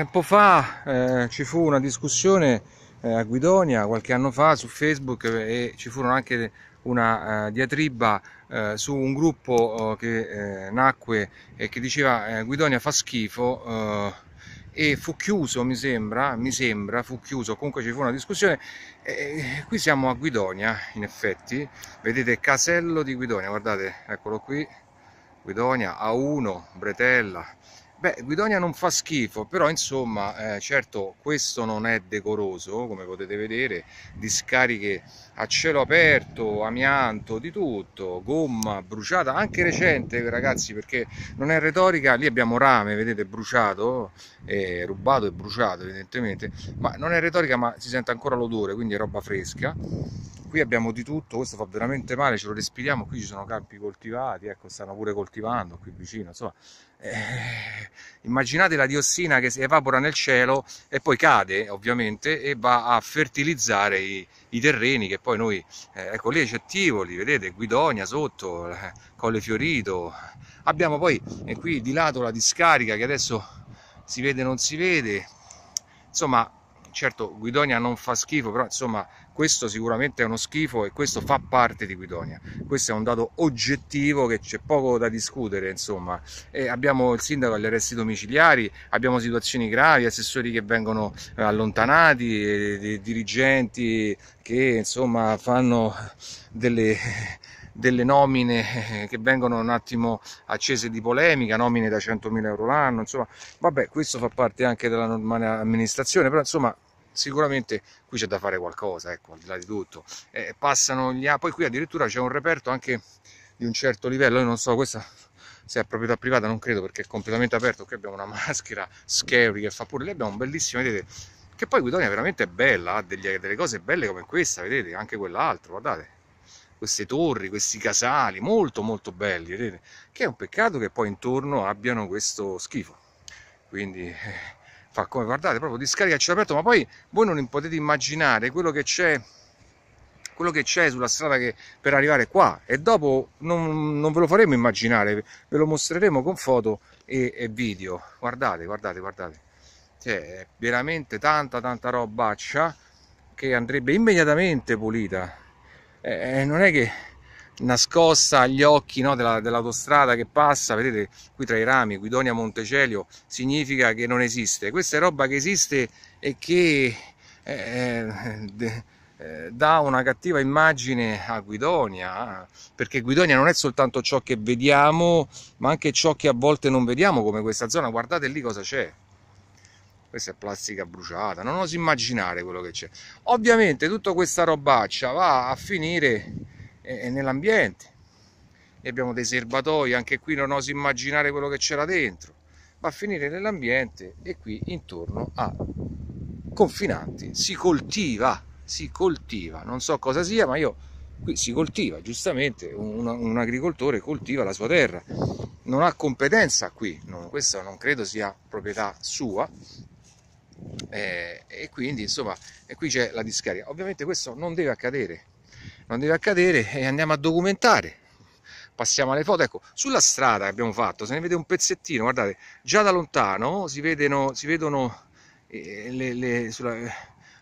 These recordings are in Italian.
Tempo fa eh, ci fu una discussione eh, a Guidonia qualche anno fa su Facebook e ci furono anche una eh, diatriba eh, su un gruppo oh, che eh, nacque e che diceva eh, Guidonia fa schifo e fu chiuso mi sembra, mi sembra fu chiuso, comunque ci fu una discussione qui siamo a Guidonia in effetti, vedete casello di Guidonia, guardate, eccolo qui Guidonia, A1, Bretella Beh, Guidonia non fa schifo, però insomma, eh, certo questo non è decoroso, come potete vedere, discariche a cielo aperto, amianto, di tutto, gomma bruciata, anche recente ragazzi, perché non è retorica, lì abbiamo rame, vedete, bruciato, eh, rubato e bruciato evidentemente, ma non è retorica, ma si sente ancora l'odore, quindi è roba fresca qui abbiamo di tutto questo fa veramente male ce lo respiriamo qui ci sono campi coltivati ecco stanno pure coltivando qui vicino insomma eh, immaginate la diossina che si evapora nel cielo e poi cade ovviamente e va a fertilizzare i, i terreni che poi noi eh, ecco lì c'è Tivoli vedete Guidonia sotto eh, Colle Fiorito abbiamo poi eh, qui di lato la discarica che adesso si vede non si vede insomma certo Guidonia non fa schifo però insomma questo sicuramente è uno schifo e questo fa parte di Guidonia. Questo è un dato oggettivo che c'è poco da discutere, insomma. E abbiamo il sindaco agli arresti domiciliari, abbiamo situazioni gravi, assessori che vengono eh, allontanati, eh, dirigenti che insomma fanno delle delle nomine eh, che vengono un attimo accese di polemica, nomine da 100.000 euro l'anno, insomma, vabbè, questo fa parte anche della normale amministrazione, però insomma sicuramente qui c'è da fare qualcosa, ecco, al di là di tutto. Eh, passano gli A, poi qui addirittura c'è un reperto anche di un certo livello, io non so, questa se è proprietà privata non credo perché è completamente aperto, qui abbiamo una maschera scary che fa pure, lì abbiamo un bellissimo, vedete, che poi Guidonia è veramente bella, ha degli, delle cose belle come questa, vedete, anche quell'altro, guardate, queste torri, questi casali, molto molto belli, vedete, che è un peccato che poi intorno abbiano questo schifo, quindi... Eh fa come guardate proprio di scarica cielo aperto ma poi voi non potete immaginare quello che c'è quello che c'è sulla strada che, per arrivare qua e dopo non, non, ve lo faremo immaginare, ve lo mostreremo con foto e, e video. Guardate, guardate, guardate, c'è cioè, veramente tanta tanta robaccia che andrebbe immediatamente pulita. Eh, eh non è che nascosta agli occhi no, della, dell'autostrada che passa, vedete qui tra i rami, Guidonia Montecelio, significa che non esiste. Questa è roba che esiste e che eh, eh, de, eh, dà una cattiva immagine a Guidonia, perché Guidonia non è soltanto ciò che vediamo, ma anche ciò che a volte non vediamo, come questa zona. Guardate lì cosa c'è questa è plastica bruciata, non oso immaginare quello che c'è. Ovviamente tutta questa robaccia va a finire e nell'ambiente. E abbiamo dei serbatoi, anche qui non oso immaginare quello che c'era dentro. Va a finire nell'ambiente e qui intorno a confinanti si coltiva, si coltiva, non so cosa sia, ma io qui si coltiva, giustamente un, un agricoltore coltiva la sua terra, non ha competenza qui, no, questa non credo sia proprietà sua, eh, e quindi insomma e qui c'è la discarica ovviamente questo non deve accadere non deve accadere e andiamo a documentare passiamo alle foto ecco sulla strada che abbiamo fatto se ne vede un pezzettino guardate già da lontano si vedono, si vedono eh, le, le, sulla,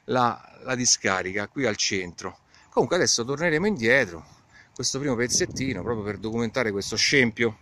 la, la discarica qui al centro comunque adesso torneremo indietro questo primo pezzettino proprio per documentare questo scempio